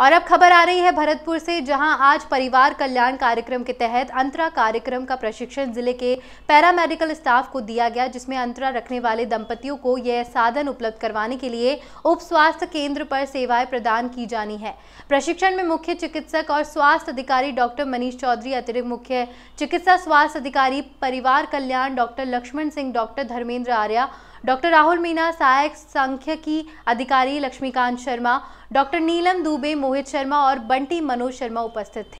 और अब खबर आ रही है भरतपुर से जहां आज परिवार कल्याण कार्यक्रम के तहत अंतरा कार्यक्रम का प्रशिक्षण जिले के पैरामेडिकल स्टाफ को दिया गया जिसमें अंतरा रखने वाले दंपतियों को यह साधन उपलब्ध करवाने के लिए उप स्वास्थ्य केंद्र पर सेवाएं प्रदान की जानी है प्रशिक्षण में मुख्य चिकित्सक और स्वास्थ्य अधिकारी डॉक्टर मनीष चौधरी अतिरिक्त मुख्य चिकित्सा स्वास्थ्य अधिकारी परिवार कल्याण doctor Lakshman Singh doctor Dharmendra Arya doctor Rahul Meena सहायक संख्यकी अधिकारी लक्ष्मीकांत शर्मा डॉक्टर नीलम दुबे मोहित शर्मा और बंटी मनोज शर्मा उपस्थित थे